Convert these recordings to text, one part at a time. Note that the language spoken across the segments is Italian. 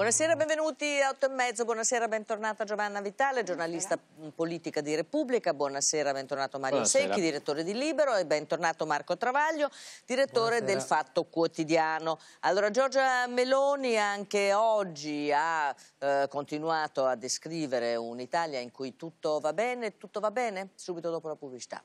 Buonasera, benvenuti a 8 e mezzo, buonasera, bentornata Giovanna Vitale, giornalista buonasera. politica di Repubblica, buonasera, bentornato Mario buonasera. Secchi, direttore di Libero e bentornato Marco Travaglio, direttore buonasera. del Fatto Quotidiano. Allora Giorgia Meloni anche oggi ha eh, continuato a descrivere un'Italia in cui tutto va bene, tutto va bene, subito dopo la pubblicità.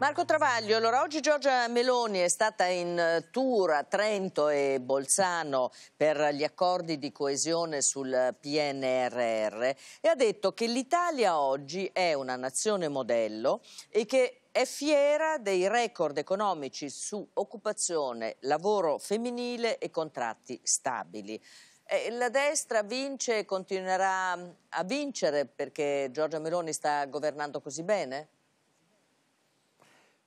Marco Travaglio, allora oggi Giorgia Meloni è stata in eh, tour a Trento e Bolzano per gli accordi di coesione sul PNRR e ha detto che l'Italia oggi è una nazione modello e che è fiera dei record economici su occupazione, lavoro femminile e contratti stabili. La destra vince e continuerà a vincere perché Giorgia Meloni sta governando così bene?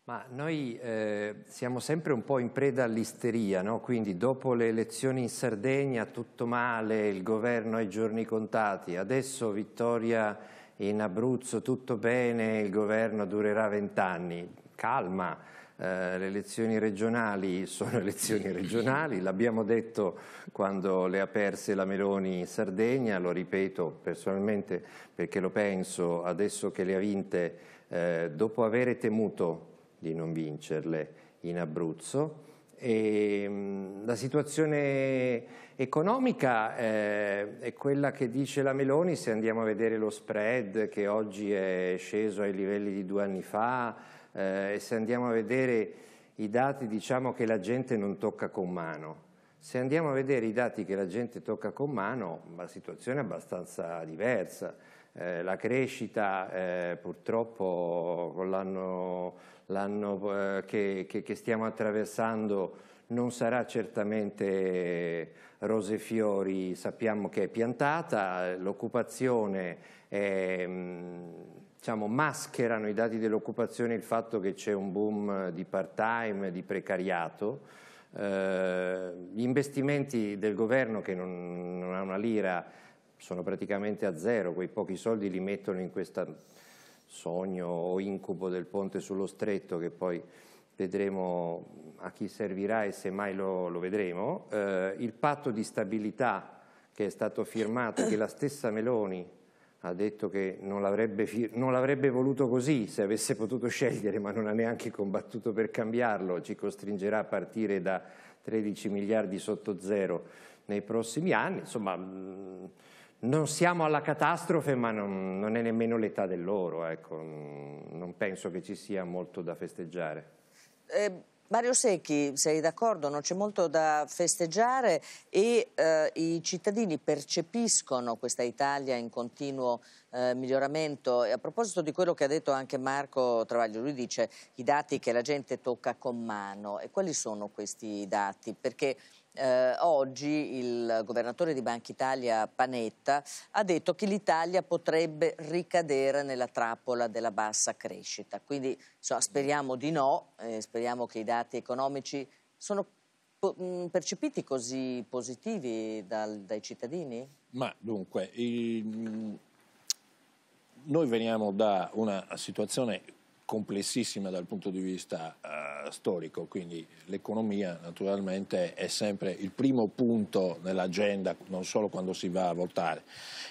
Ma noi eh, siamo sempre un po' in preda all'isteria, no? quindi dopo le elezioni in Sardegna tutto male, il governo ha i giorni contati, adesso vittoria in Abruzzo tutto bene, il governo durerà vent'anni, calma, eh, le elezioni regionali sono elezioni regionali, l'abbiamo detto quando le ha perse la Meloni in Sardegna, lo ripeto personalmente perché lo penso, adesso che le ha vinte, eh, dopo avere temuto di non vincerle in Abruzzo. E ehm, la situazione economica eh, è quella che dice la Meloni, se andiamo a vedere lo spread che oggi è sceso ai livelli di due anni fa eh, e se andiamo a vedere i dati diciamo che la gente non tocca con mano. Se andiamo a vedere i dati che la gente tocca con mano, la situazione è abbastanza diversa. Eh, la crescita purtroppo con l'anno l'anno eh, che, che, che, stiamo attraversando non sarà certamente rose e fiori, sappiamo che è piantata, l'occupazione mm, diciamo, mascherano i dati dell'occupazione il fatto che c'è un boom di part-time, di precariato, eh, gli investimenti del governo che non, non ha una lira sono praticamente a zero, quei pochi soldi li mettono in questa sogno o incubo del ponte sullo stretto che poi vedremo a chi servirà e semmai lo, lo vedremo, eh, il patto di stabilità che è stato firmato, che la stessa Meloni ha detto che non l'avrebbe voluto così se avesse potuto scegliere, ma non ha neanche combattuto per cambiarlo, ci costringerà a partire da 13 miliardi sotto zero nei prossimi anni, insomma non siamo alla catastrofe ma non, non è nemmeno l'età dell'oro, ecco. non penso che ci sia molto da festeggiare. Eh, Mario Secchi, sei d'accordo? Non c'è molto da festeggiare e eh, i cittadini percepiscono questa Italia in continuo eh, miglioramento. E a proposito di quello che ha detto anche Marco Travaglio, lui dice i dati che la gente tocca con mano. E quali sono questi dati? Perché eh, oggi il governatore di Banca Italia Panetta ha detto che l'Italia potrebbe ricadere nella trappola della bassa crescita. Quindi so, speriamo di no, eh, speriamo che i dati economici sono mm, percepiti così positivi dal, dai cittadini? Ma dunque, il... noi veniamo da una situazione complessissima dal punto di vista uh, storico, quindi l'economia naturalmente è sempre il primo punto nell'agenda, non solo quando si va a votare.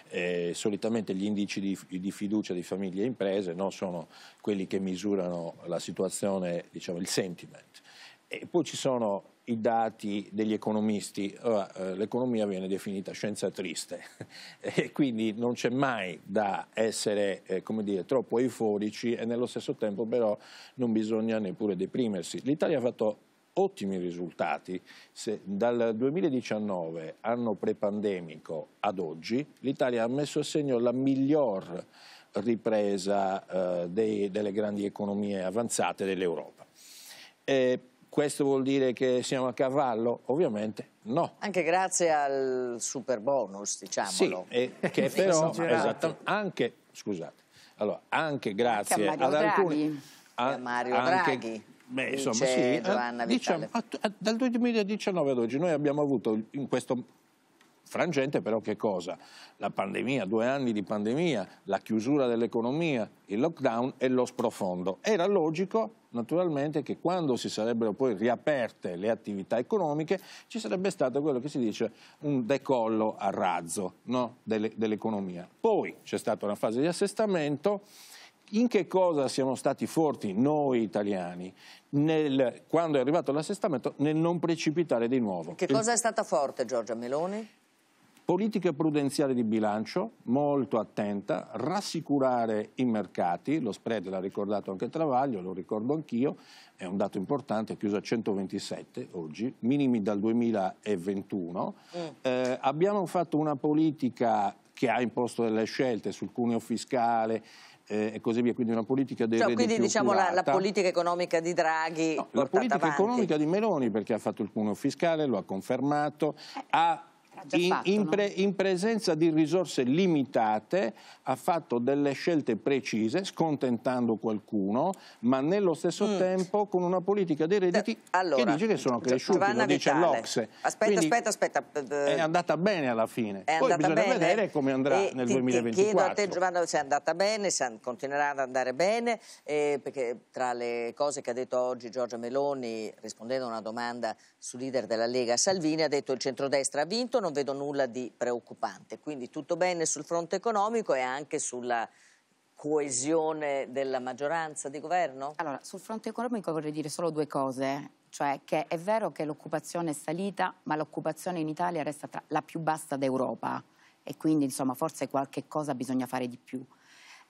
Eh, solitamente gli indici di, di, fiducia di famiglie e imprese no, sono quelli che misurano la situazione, diciamo, il sentiment. E poi ci sono i dati degli economisti. Eh, l'economia viene definita scienza triste e quindi non c'è mai da essere eh, come dire, troppo euforici e nello stesso tempo però non bisogna neppure deprimersi. L'Italia ha fatto ottimi risultati. Se dal 2019, anno prepandemico, ad oggi, l'Italia ha messo a segno la miglior ripresa eh, dei, delle grandi economie avanzate dell'Europa. Eh, questo vuol dire che siamo a cavallo? Ovviamente no. Anche grazie al super bonus, diciamolo. Sì, che però, esatto, anche, scusate, allora, anche grazie anche ad alcuni... A, Mario anche, Draghi. Beh, insomma, sì, eh, Giovanna diciamo, a, a, dal 2019 ad oggi noi abbiamo avuto in questo frangente però che cosa? La pandemia, due anni di pandemia, la chiusura dell'economia, il lockdown e lo sprofondo. Era logico naturalmente che quando si sarebbero poi riaperte le attività economiche ci sarebbe stato quello che si dice un decollo a razzo no? dell'economia. Poi c'è stata una fase di assestamento in che cosa siamo stati forti noi italiani nel, quando è arrivato l'assestamento nel non precipitare di nuovo. Che cosa è stata forte Giorgia Meloni? politica prudenziale di bilancio molto attenta, rassicurare i mercati, lo spread l'ha ricordato anche Travaglio, lo ricordo anch'io, è un dato importante, è chiuso a 127 oggi, minimi dal 2021. Mm. Eh, abbiamo fatto una politica che ha imposto delle scelte sul cuneo fiscale, eh, e così via, quindi una politica dei cioè, quindi diciamo la, la, politica economica di Draghi no, La politica avanti. economica di Meloni perché ha fatto il cuneo fiscale, lo ha confermato, eh. ha in, fatto, in, pre, no? in presenza di risorse limitate ha fatto delle scelte precise, scontentando qualcuno, ma nello stesso mm. tempo con una politica dei redditi allora, che dice che sono cresciuti, Giovanna lo dice l'Ocse. Aspetta, Quindi aspetta, aspetta. Eh, è andata bene alla fine. Poi bisogna bene. vedere come andrà e nel ti, 2024. Ti chiedo a te Giovanna se è andata bene, se continuerà ad andare bene, eh, perché tra le cose che ha detto oggi Giorgia Meloni, rispondendo a una domanda su leader della Lega Salvini, ha detto il centrodestra ha vinto, non non vedo nulla di preoccupante, quindi tutto bene sul fronte economico e anche sulla coesione della maggioranza di governo? Allora, sul fronte economico vorrei dire solo due cose, cioè che è vero che l'occupazione è salita, ma l'occupazione in Italia resta tra la più bassa d'Europa e quindi insomma forse qualche cosa bisogna fare di più.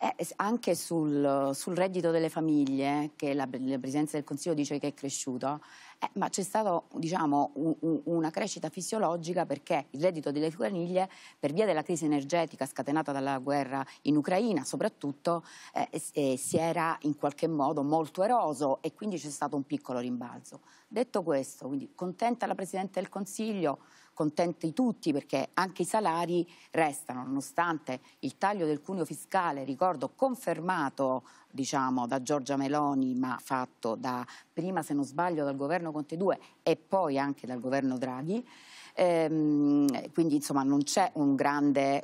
Eh, anche sul, sul, reddito delle famiglie, che la, la, Presidenza del Consiglio dice che è cresciuto, eh, ma c'è stata diciamo, un, una crescita fisiologica perché il reddito delle famiglie, per via della crisi energetica scatenata dalla guerra in Ucraina soprattutto, eh, eh, si era in qualche modo molto eroso e quindi c'è stato un piccolo rimbalzo. Detto questo, quindi contenta la Presidente del Consiglio, accontenti tutti perché anche i salari restano, nonostante il taglio del cuneo fiscale, ricordo, confermato diciamo, da Giorgia Meloni, ma fatto da, prima se non sbaglio dal governo Conte 2 e poi anche dal governo Draghi, Ehm, quindi insomma non c'è un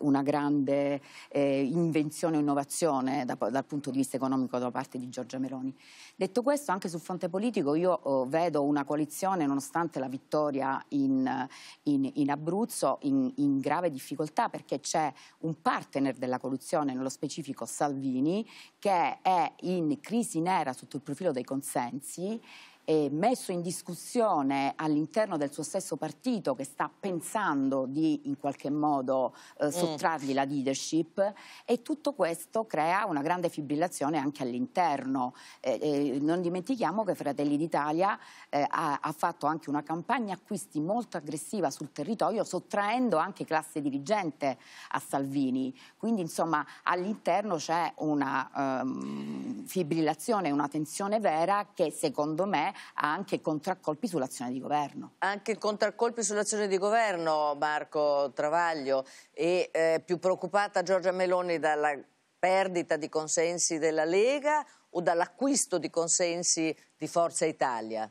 una grande eh, invenzione o innovazione da, dal punto di vista economico da parte di Giorgia Meloni. Detto questo, anche sul fronte politico io oh, vedo una coalizione, nonostante la vittoria in, in, in Abruzzo, in, in, grave difficoltà perché c'è un partner della coalizione, nello specifico Salvini, che è in crisi nera sotto il profilo dei consensi eh, messo in discussione all'interno del suo stesso partito che sta pensando di in qualche modo eh, mm. sottrargli mm. la leadership e tutto questo crea una grande fibrillazione anche all'interno. Eh, eh non dimentichiamo che Fratelli d'Italia eh, ha, ha, fatto anche una campagna acquisti molto aggressiva sul territorio sottraendo anche classe dirigente a Salvini. Quindi insomma all'interno c'è una um, fibrillazione, una tensione vera che secondo me ha anche contraccolpi sull'azione di governo. Anche contraccolpi sull'azione di governo, Marco Travaglio, e eh, più preoccupata Giorgia Meloni dalla perdita di consensi della Lega o dall'acquisto di consensi di Forza Italia?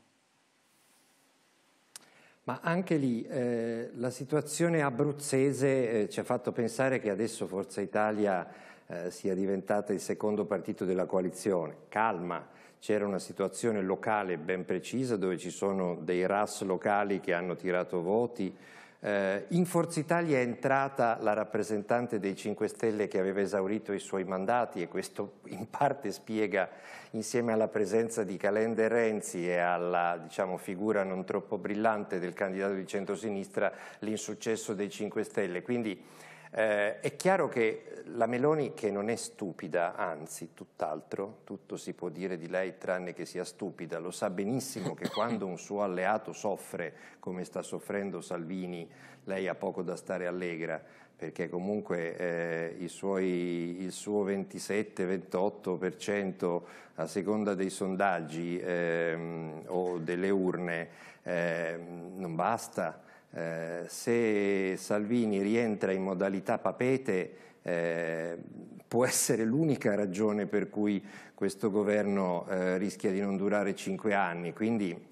Ma anche lì eh, la situazione abruzzese eh, ci ha fatto pensare che adesso Forza Italia eh, sia diventata il secondo partito della coalizione. Calma, c'era una situazione locale ben precisa dove ci sono dei RAS locali che hanno tirato voti. Eh, in Forza Italia è entrata la rappresentante dei 5 Stelle che aveva esaurito i suoi mandati e questo in parte spiega insieme alla presenza di Calenda Renzi e alla diciamo, figura non troppo brillante del candidato di centrosinistra l'insuccesso dei 5 Stelle. Quindi eh, è chiaro che la Meloni, che non è stupida, anzi tutt'altro, tutto si può dire di lei tranne che sia stupida, lo sa benissimo che quando un suo alleato soffre, come sta soffrendo Salvini, lei ha poco da stare allegra, perché comunque eh, suoi, il suo 27-28% a seconda dei sondaggi eh, o delle urne ehm, non basta eh, se Salvini rientra in modalità papete eh, può essere l'unica ragione per cui questo governo eh, rischia di non durare cinque anni, quindi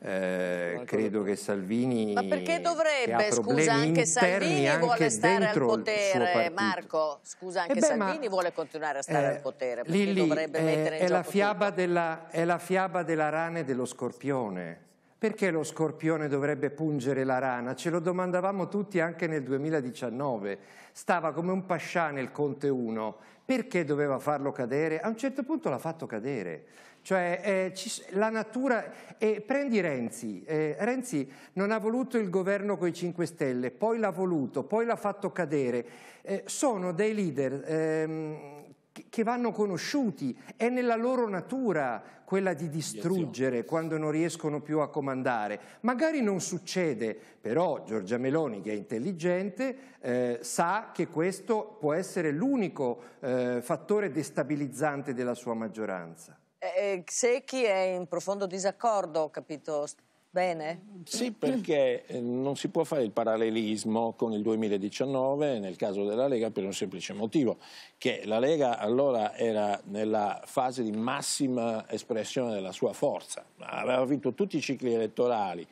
eh, credo che Salvini Ma perché dovrebbe, scusa, anche Salvini anche vuole stare al potere, Marco, scusa, anche eh beh, Salvini vuole continuare a stare al potere, perché Lilli, dovrebbe mettere in è gioco la della, È la fiaba della rana e dello scorpione perché lo scorpione dovrebbe pungere la rana? Ce lo domandavamo tutti anche nel 2019. Stava come un pascià nel Conte 1. Perché doveva farlo cadere? A un certo punto l'ha fatto cadere. Cioè eh, ci, la natura... Eh, prendi Renzi. Eh, Renzi non ha voluto il governo con i 5 Stelle, poi l'ha voluto, poi l'ha fatto cadere. Eh, sono dei leader ehm, che vanno conosciuti, è nella loro natura quella di distruggere quando non riescono più a comandare. Magari non succede, però Giorgia Meloni, che è intelligente, eh, sa che questo può essere l'unico eh, fattore destabilizzante della sua maggioranza. Eh, eh se chi è in profondo disaccordo, ho capito Bene. Sì, perché eh, non si può fare il parallelismo con il 2019 nel caso della Lega per un semplice motivo, che la Lega allora era nella fase di massima espressione della sua forza, aveva vinto tutti i cicli elettorali,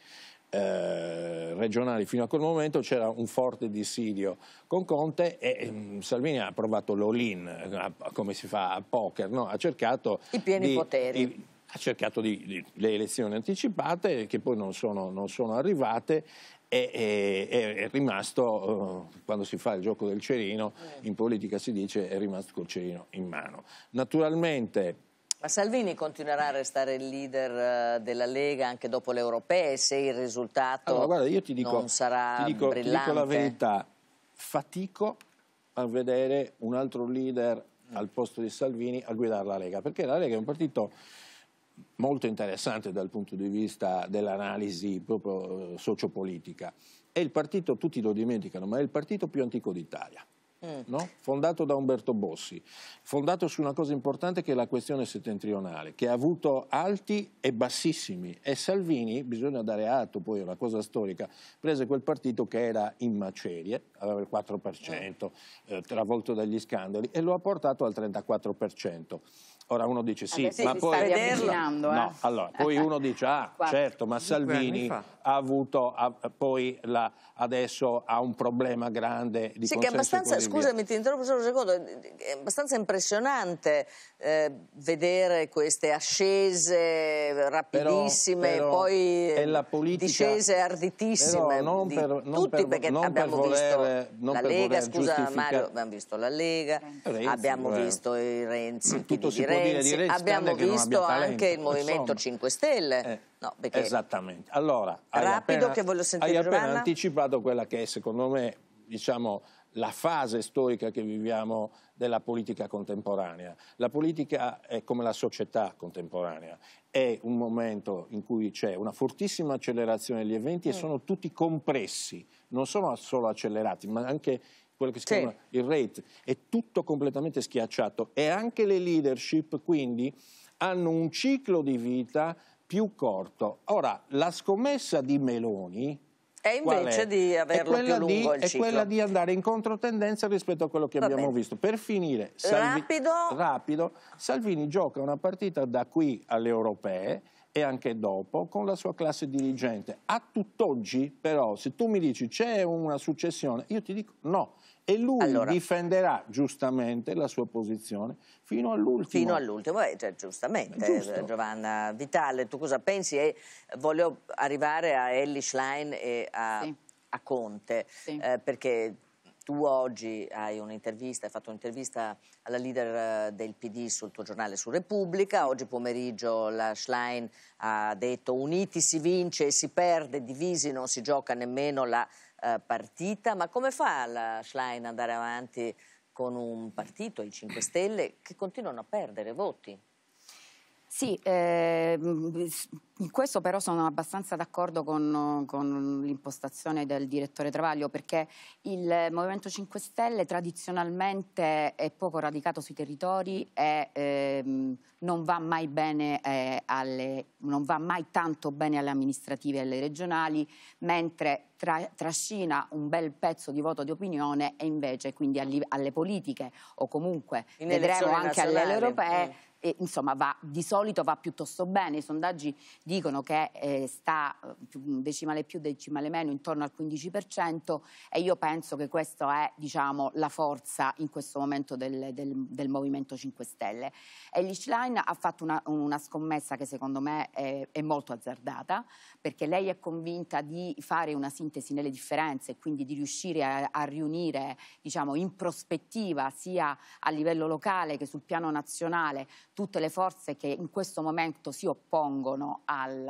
eh, regionali fino a quel momento c'era un forte dissidio con Conte e ehm, Salvini ha provato l'all-in, eh, come si fa a poker, no? ha cercato i pieni di, poteri. Di, ha cercato di, di, le elezioni anticipate che poi non sono, non sono arrivate e, e, è rimasto, eh, quando si fa il gioco del cerino, eh. in politica si dice è rimasto col cerino in mano. Naturalmente... Ma Salvini continuerà a restare il leader eh, della Lega anche dopo le europee se il risultato allora, guarda, io ti dico, non sarà ti dico, brillante? Ti dico la verità, fatico a vedere un altro leader mm. al posto di Salvini a guidare la Lega, perché la Lega è un partito molto interessante dal punto di vista dell'analisi proprio eh, sociopolitica. È il partito, tutti lo dimenticano, ma è il partito più antico d'Italia. Mm. No? fondato da Umberto Bossi, fondato su una cosa importante che è la questione settentrionale, che ha avuto alti e bassissimi. E Salvini, bisogna dare atto poi a una cosa storica, prese quel partito che era in macerie, aveva il 4%, mm. eh, travolto dagli scandali, e lo ha portato al 34%. Ora uno dice sì, Adesso ma poi... Vederlo, no, eh. allora, poi uno dice, ah, certo, ma Salvini ha avuto, ha, poi la, adesso ha un problema grande di Sì, che è abbastanza, scusami, ti interrompo solo un secondo, è abbastanza impressionante eh, vedere queste ascese rapidissime però, però e poi eh, politica, discese arditissime. non per, non tutti, per, perché non abbiamo per voler, visto la Lega, scusa Mario, abbiamo visto la Lega, Renzi, abbiamo eh, visto i Renzi, tutto di Renzi Renzi, dire abbiamo visto anche il Movimento Insomma. 5 Stelle. Eh. No, Esattamente. Allora, rapido appena, che voglio sentire Hai appena anticipato quella che è, secondo me, diciamo, la fase storica che viviamo della politica contemporanea. La politica è come la società contemporanea, è un momento in cui c'è una fortissima accelerazione degli eventi e mm. sono tutti compressi, non sono solo accelerati, ma anche quello che si chiama il rate, è tutto completamente schiacciato e anche le leadership quindi hanno un ciclo di vita più corto. Ora, la scommessa di Meloni, e invece è? di averlo più lungo di, È ciclo. quella di andare in controtendenza rispetto a quello che Va abbiamo bene. visto. Per finire, Salvi, rapido. rapido, Salvini gioca una partita da qui alle europee e anche dopo con la sua classe dirigente. A tutt'oggi però, se tu mi dici c'è una successione, io ti dico no e lui allora, difenderà giustamente la sua posizione fino all'ultimo. Fino all'ultimo, eh, cioè, giustamente eh, eh, Giovanna Vitale, tu cosa pensi? Eh, voglio arrivare a Ellie Schlein e a, sì. a Conte, sì. eh, perché tu oggi hai un'intervista, hai fatto un'intervista alla leader del PD sul tuo giornale su Repubblica, oggi pomeriggio la Schlein ha detto uniti si vince e si perde, divisi non si gioca nemmeno la eh, partita, ma come fa la Schlein ad andare avanti con un partito, i 5 Stelle, che continuano a perdere voti? Sì, eh, in questo però sono abbastanza d'accordo con, con l'impostazione del direttore Travaglio perché il Movimento 5 Stelle tradizionalmente è poco radicato sui territori e ehm, non, va mai bene, eh, alle, non va mai tanto bene alle amministrative e alle regionali, mentre tra, trascina un bel pezzo di voto di opinione e invece quindi alle, alle politiche o comunque in vedremo anche alle europee mm e, insomma va, di solito va piuttosto bene, i sondaggi dicono che eh, sta eh, decimale più, decimale meno, intorno al 15% e io penso che questa è diciamo, la forza in questo momento del, del, del Movimento 5 Stelle. Elish Line ha fatto una, una, scommessa che secondo me è, è molto azzardata perché lei è convinta di fare una sintesi nelle differenze e quindi di riuscire a, a riunire diciamo, in prospettiva sia a livello locale che sul piano nazionale tutte le forze che in questo momento si oppongono al,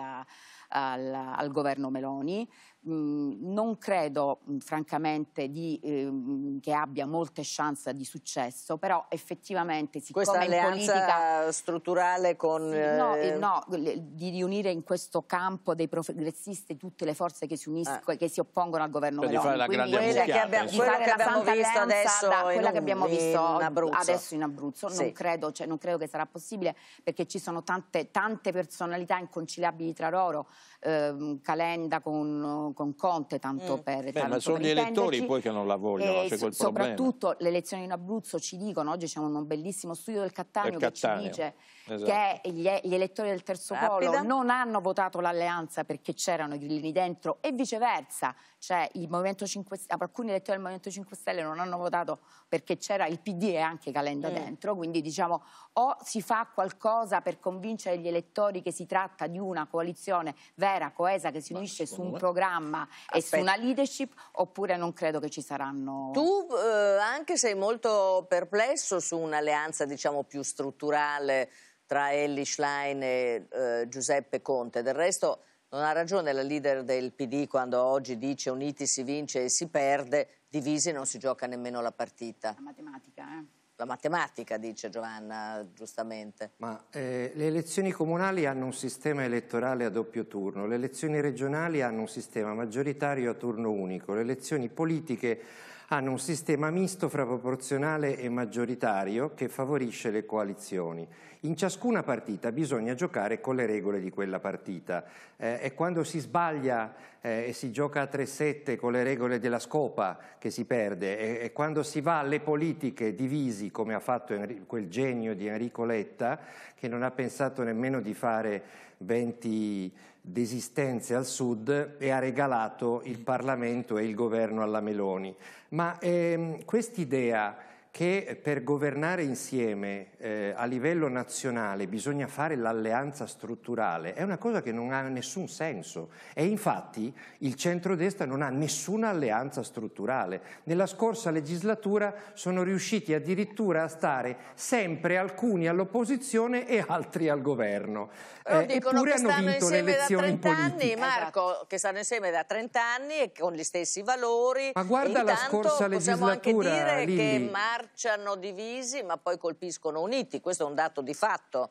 al, al governo Meloni, Mhmm, non credo mhmm, francamente di, eh, che abbia molte chance di successo, però effettivamente siccome Questa alleanza politica, strutturale con... Sì, no, eh, eh, no, di riunire in questo campo dei progressisti tutte le forze che si uniscono, eh. che si oppongono al governo cioè Meloni. Di fare la grande quella che abbiamo, di fare la abbiamo visto adesso quella che abbiamo visto adesso in Abruzzo, sì. non, credo, cioè, non, credo, che sarà possibile perché ci sono tante, tante personalità inconciliabili tra loro, ehm, Calenda con, con, Conte, tanto mm. per... Beh, ma sono gli elettori poi che non la vogliono, eh, c'è quel Soprattutto le elezioni in Abruzzo ci dicono, oggi c'è un bellissimo studio del Cattaneo, Cattaneo. che ci dice esatto. che gli, gli, elettori del terzo Rapida. polo non hanno votato l'alleanza perché c'erano i grillini dentro e viceversa, cioè 5, alcuni elettori del Movimento 5 Stelle non hanno votato perché c'era il PD e anche Calenda mm. dentro, quindi diciamo o si fa qualcosa per convincere gli elettori che si tratta di una coalizione vera vera, coesa, che si unisce su un programma Aspetta. e su una leadership, oppure non credo che ci saranno... Tu eh, anche sei molto perplesso su un'alleanza diciamo più strutturale tra Elli Schlein e eh, Giuseppe Conte, del resto... Non ha ragione la leader del PD quando oggi dice uniti si vince e si perde, divisi non si gioca nemmeno la partita. La matematica, eh la matematica, dice Giovanna giustamente. Ma eh, le elezioni comunali hanno un sistema elettorale a doppio turno, le elezioni regionali hanno un sistema maggioritario a turno unico, le elezioni politiche hanno un sistema misto fra proporzionale e maggioritario che favorisce le coalizioni. In ciascuna partita bisogna giocare con le regole di quella partita eh, e quando si sbaglia eh, e si gioca a 3-7 con le regole della scopa che si perde e, e quando si va alle politiche divisi come ha fatto Enri quel genio di Enrico Letta che non ha pensato nemmeno di fare 20 desistenze al sud e ha regalato il Parlamento e il governo alla Meloni. Ma ehm, quest'idea che per governare insieme eh, a livello nazionale bisogna fare l'alleanza strutturale è una cosa che non ha nessun senso e infatti il centrodestra non ha nessuna alleanza strutturale. Nella scorsa legislatura sono riusciti addirittura a stare sempre alcuni all'opposizione e altri al governo. Eh, hanno vinto le elezioni in 30 anni, Marco, esatto. che stanno insieme da 30 anni e con gli stessi valori. Ma guarda la scorsa legislatura, possiamo anche dire Lili, che Marco marciano divisi ma poi colpiscono uniti, questo è un dato di fatto.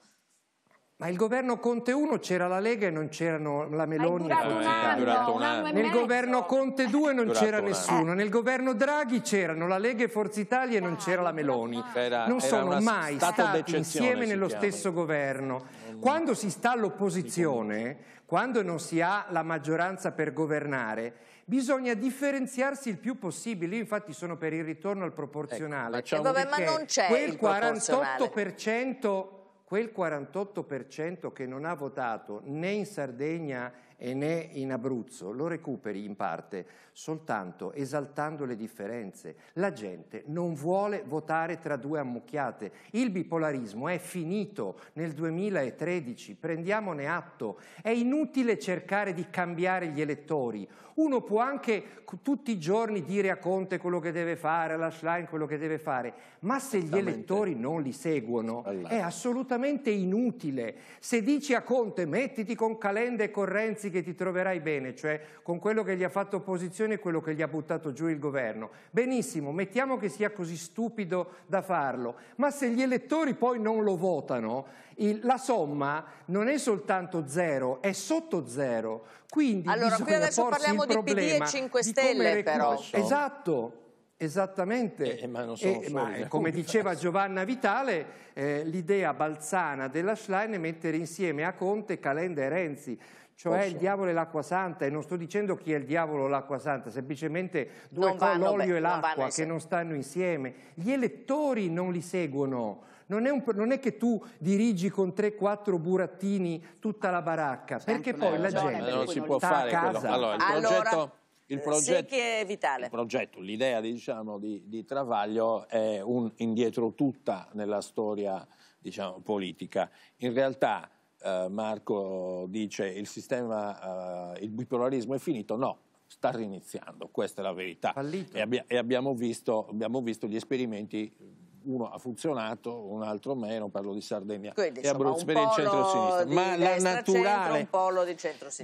Ma il governo Conte 1 c'era la Lega e non c'erano la Meloni e Forza Italia. Nel governo Conte 2 non c'era nessuno. Nel governo Draghi c'erano la Lega e Forza Italia e non ah, c'era la Meloni. non sono mai stati insieme nello stesso governo. Mm. Quando si sta all'opposizione, quando non si ha la maggioranza per governare, bisogna differenziarsi il più possibile. Io infatti sono per il ritorno al proporzionale. Ecco, eh vabbè, ma non c'è quel 48%, quel 48% che non ha votato né in Sardegna e né in Abruzzo, lo recuperi in parte soltanto esaltando le differenze. La gente non vuole votare tra due ammucchiate. Il bipolarismo è finito nel 2013, prendiamone atto. È inutile cercare di cambiare gli elettori. Uno può anche tutti i giorni dire a Conte quello che deve fare, alla Schlein quello che deve fare, ma se gli elettori non li seguono è assolutamente inutile. Se dici a Conte mettiti con Calenda e Correnzi che ti troverai bene, cioè con quello che gli ha fatto opposizione e quello che gli ha buttato giù il governo. Benissimo, mettiamo che sia così stupido da farlo, ma se gli elettori poi non lo votano, il, la somma non è soltanto zero, è sotto zero. Quindi allora, qui adesso parliamo di PD e 5 Stelle però. Esatto, Esattamente, eh, eh ma eh, ma, eh, come diceva Giovanna Vitale, eh, l'idea balzana della Schlein è mettere insieme a Conte, Calenda e Renzi cioè Posso. il diavolo e l'acqua santa, e non sto dicendo chi è il diavolo o l'acqua santa, semplicemente due con l'olio e l'acqua che non stanno insieme. Gli elettori non li seguono. Non è, un, non è, che tu dirigi con 3-4 burattini tutta la baracca, perché poi la gente non si può fare a casa. Quello. Allora, il allora, progetto... Il eh, progetto, è vitale. il progetto, l'idea diciamo, di, di, Travaglio è un indietro tutta nella storia diciamo, politica. In realtà eh, Marco dice il sistema, eh, il bipolarismo è finito, no, sta riniziando, questa è la verità. E, abbi e, abbiamo, visto, abbiamo visto gli esperimenti uno ha funzionato, un altro meno, parlo di Sardegna Quindi, e Abruzzo per il centro-sinistra. Ma,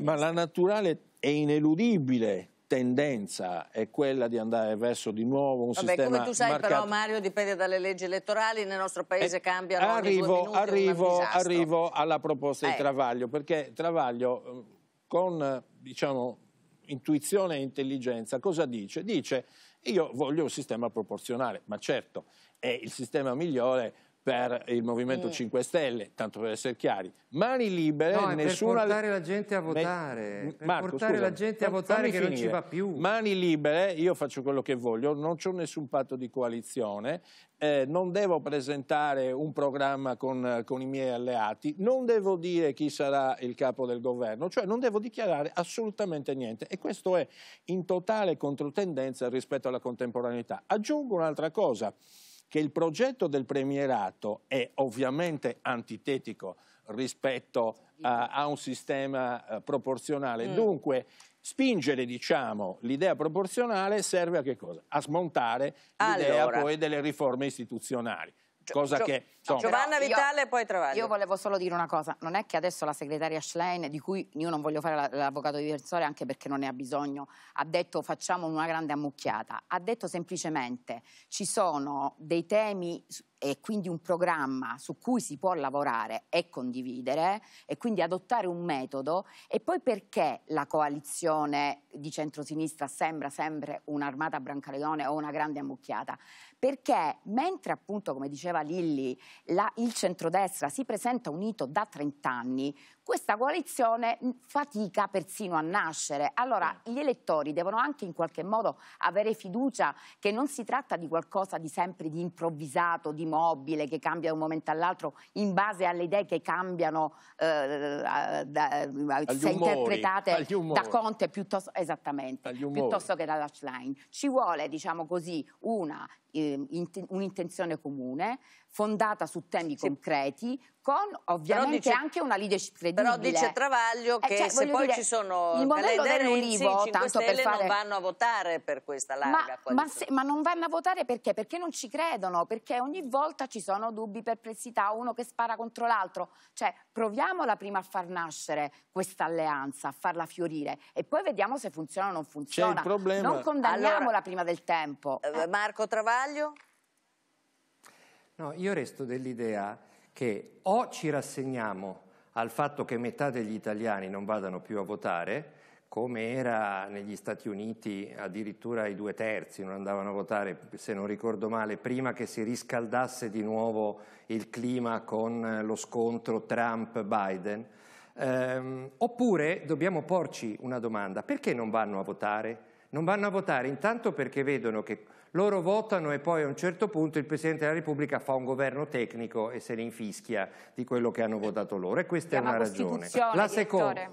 ma la naturale è ineludibile tendenza è quella di andare verso di nuovo un Vabbè, sistema come tu sai marcato. però Mario dipende dalle leggi elettorali nel nostro paese eh, cambiano arrivo, minuti, arrivo, arrivo, alla proposta eh. di Travaglio perché Travaglio eh, con diciamo, intuizione e intelligenza cosa dice? dice io voglio un sistema proporzionale ma certo è il sistema migliore per il Movimento mm. 5 Stelle, tanto per essere chiari, mani libere, no, nessuna... per portare la gente a votare, Me... per Marco, portare scusa, la gente a votare che finire. non ci va più. Mani libere, io faccio quello che voglio, non c'è nessun patto di coalizione, eh, non devo presentare un programma con, con, i miei alleati, non devo dire chi sarà il capo del governo, cioè non devo dichiarare assolutamente niente e questo è in totale controtendenza rispetto alla contemporaneità. Aggiungo un'altra cosa che il progetto del premierato è ovviamente antitetico rispetto uh, a un sistema uh, proporzionale. Mm. Dunque, spingere diciamo, l'idea proporzionale serve a, a smontare l'idea poi delle riforme istituzionali cosa Gio che... Insomma, Giovanna Vitale e poi Travaglio. Io volevo solo dire una cosa, non è che adesso la segretaria Schlein, di cui io non voglio fare l'avvocato difensore anche perché non ne ha bisogno, ha detto facciamo una grande ammucchiata, ha detto semplicemente ci sono dei temi e quindi un programma su cui si può lavorare e condividere e quindi adottare un metodo e poi perché la coalizione di centrosinistra sembra sempre un'armata a brancaleone o una grande ammucchiata? perché mentre appunto, come diceva Lilli, la, il centrodestra si presenta unito da 30 anni questa coalizione fatica persino a nascere. Allora gli elettori devono anche in qualche modo avere fiducia che non si tratta di qualcosa di sempre di improvvisato, di mobile, che cambia da un momento all'altro in base alle idee che cambiano eh, eh da, eh, se interpretate da Conte piuttosto, esattamente, piuttosto che dalla Schlein. Ci vuole, diciamo così, ehm, un'intenzione comune fondata su temi sì. concreti con ovviamente dice... anche una leadership credibile però dice Travaglio eh, che eh, cioè, se poi dire, ci sono il modello dell'Ulivo, tanto per fare... non vanno a votare per questa larga ma, ma, se, ma, non vanno a votare perché? Perché non ci credono, perché ogni volta ci sono dubbi, perplessità, uno che spara contro l'altro. Cioè, proviamola prima a far nascere questa alleanza, a farla fiorire e poi vediamo se funziona o non funziona. C'è il problema. Non condanniamola allora, prima del tempo. Eh, eh. Marco Travaglio? No, io resto dell'idea che o ci rassegniamo al fatto che metà degli italiani non vadano più a votare, come era negli Stati Uniti addirittura i due terzi non andavano a votare, se non ricordo male, prima che si riscaldasse di nuovo il clima con lo scontro Trump-Biden. Eh, oppure dobbiamo porci una domanda, perché non vanno a votare? Non vanno a votare intanto perché vedono che loro votano e poi a un certo punto il Presidente della Repubblica fa un governo tecnico e se ne infischia di quello che hanno votato loro e questa è una ragione. La seconda,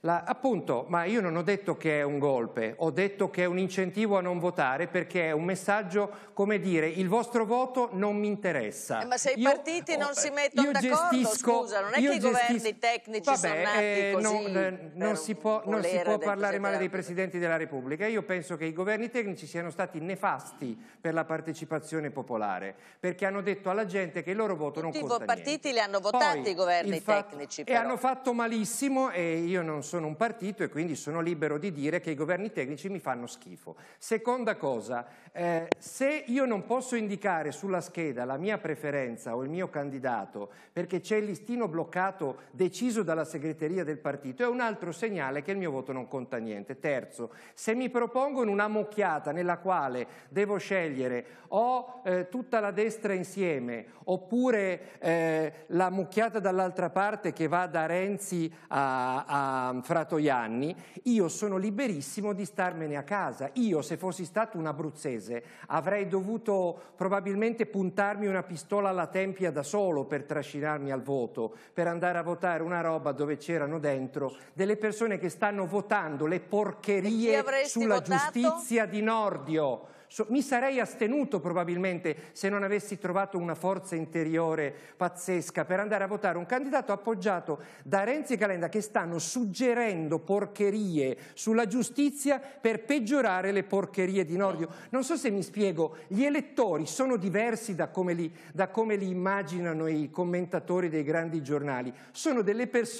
la, appunto, ma io non ho detto che è un golpe, ho detto che è un incentivo a non votare perché è un messaggio come dire il vostro voto non mi interessa. Eh, ma se i partiti eh, io, non oh, si mettono d'accordo, scusa, non è che i governi tecnici vabbè, sono eh, nati eh, così. Non, non, si può, non si può parlare male dei Presidenti della Repubblica, io penso che i governi tecnici siano stati nefasti nefasti per la partecipazione popolare, perché hanno detto alla gente che il loro voto Tutti non conta niente. Tutti i partiti li hanno votati Poi, i governi tecnici. Però. E hanno fatto malissimo e io non sono un partito e quindi sono libero di dire che i governi tecnici mi fanno schifo. Seconda cosa, eh, se io non posso indicare sulla scheda la mia preferenza o il mio candidato perché c'è il listino bloccato deciso dalla segreteria del partito, è un altro segnale che il mio voto non conta niente. Terzo, se mi propongono una mucchiata nella quale devo scegliere o eh, tutta la destra insieme, oppure eh, la mucchiata dall'altra parte che va da Renzi a, a Fratoianni, io sono liberissimo di starmene a casa. Io, se fossi stato un abruzzese, avrei dovuto probabilmente puntarmi una pistola alla tempia da solo per trascinarmi al voto, per andare a votare una roba dove c'erano dentro delle persone che stanno votando le porcherie sulla votato? giustizia di Nordio So, mi sarei astenuto probabilmente se non avessi trovato una forza interiore pazzesca per andare a votare un candidato appoggiato da Renzi e Calenda che stanno suggerendo porcherie sulla giustizia per peggiorare le porcherie di Nordio. Non so se mi spiego, gli elettori sono diversi da come li, da come li immaginano i commentatori dei grandi giornali, sono delle persone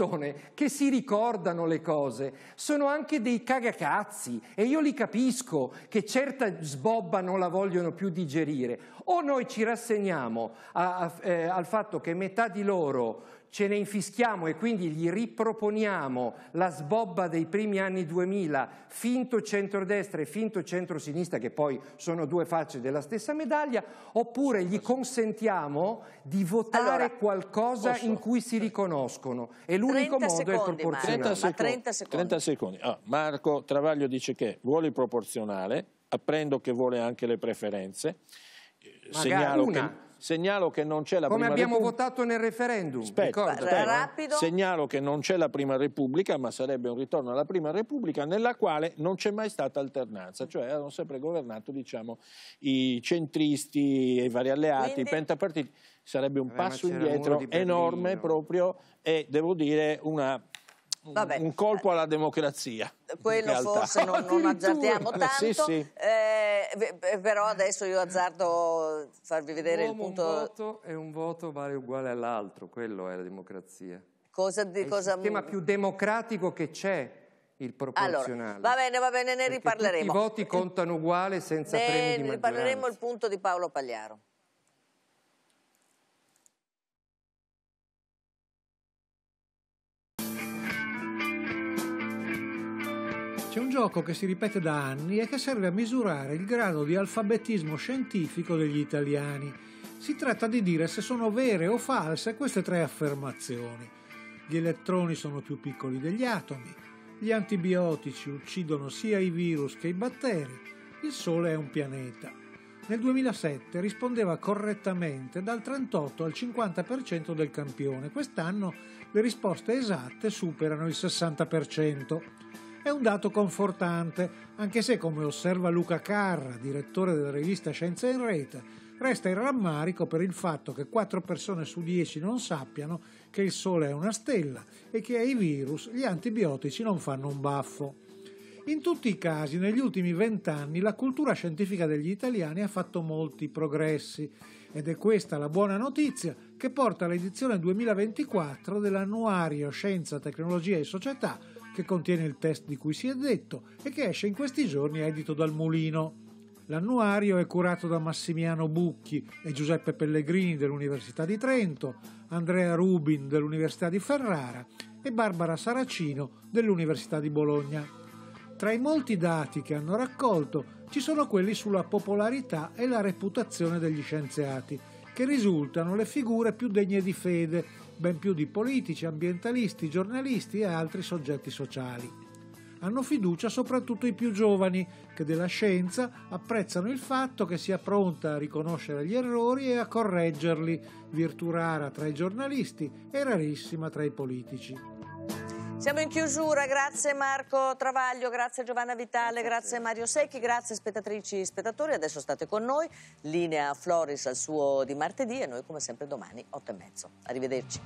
che si ricordano le cose, sono anche dei cagacazzi e io li capisco che certa sbocca gobba non la vogliono più digerire. O noi ci rassegniamo a, a, eh, al fatto che metà di loro ce ne infischiamo e quindi gli riproponiamo la sbobba dei primi anni 2000, finto centrodestra e finto centrosinistra, che poi sono due facce della stessa medaglia, oppure gli consentiamo di votare allora, qualcosa posso? in cui si riconoscono. E l'unico modo secondi, è proporzionale. 30 secondi. 30 secondi. 30 secondi. Ah, Marco Travaglio dice che vuole il proporzionale, apprendo che vuole anche le preferenze. Segnalo che, segnalo che, non c'è la Come prima abbiamo Repubblica. votato nel referendum. Aspetta, aspetta. Eh. Segnalo che non c'è la prima Repubblica, ma sarebbe un ritorno alla prima Repubblica nella quale non c'è mai stata alternanza, cioè hanno sempre governato diciamo, i centristi, i vari alleati, Quindi... i pentapartiti. Sarebbe un Vabbè, passo indietro enorme proprio e devo dire una Vabbè. un colpo alla democrazia. Eh, quello forse non, non azzardiamo eh, tanto, sì, sì. Eh, eh, però adesso io azzardo farvi vedere Uomo, il punto... Un voto e un voto vale uguale all'altro, quello è la democrazia. Cosa di, è cosa... il sistema più democratico che c'è il proporzionale. Allora, va bene, va bene, ne riparleremo. I voti contano uguale senza ne, premi di Ne riparleremo il punto di Paolo Pagliaro. C'è un gioco che si ripete da anni e che serve a misurare il grado di alfabetismo scientifico degli italiani. Si tratta di dire se sono vere o false queste tre affermazioni. Gli elettroni sono più piccoli degli atomi, gli antibiotici uccidono sia i virus che i batteri, il Sole è un pianeta. Nel 2007 rispondeva correttamente dal 38 al 50% del campione, quest'anno le risposte esatte superano il 60% è un dato confortante, anche se, come osserva Luca Carra, direttore della rivista Scienza in Rete, resta il rammarico per il fatto che 4 persone su 10 non sappiano che il Sole è una stella e che ai virus gli antibiotici non fanno un baffo. In tutti i casi, negli ultimi vent'anni, la cultura scientifica degli italiani ha fatto molti progressi ed è questa la buona notizia che porta all'edizione 2024 dell'annuario Scienza, Tecnologia e Società che contiene il test di cui si è detto e che esce in questi giorni edito dal Mulino. L'annuario è curato da Massimiano Bucchi e Giuseppe Pellegrini dell'Università di Trento, Andrea Rubin dell'Università di Ferrara e Barbara Saracino dell'Università di Bologna. Tra i molti dati che hanno raccolto ci sono quelli sulla popolarità e la reputazione degli scienziati, che risultano le figure più degne di fede ben più di politici, ambientalisti, giornalisti e altri soggetti sociali. Hanno fiducia soprattutto i più giovani, che della scienza apprezzano il fatto che sia pronta a riconoscere gli errori e a correggerli, virtù rara tra i giornalisti e rarissima tra i politici. Siamo in chiusura, grazie Marco Travaglio, grazie Giovanna Vitale, grazie, Mario Secchi, grazie spettatrici e spettatori, adesso state con noi, linea Floris al suo di martedì e noi come sempre domani 8 e mezzo. Arrivederci.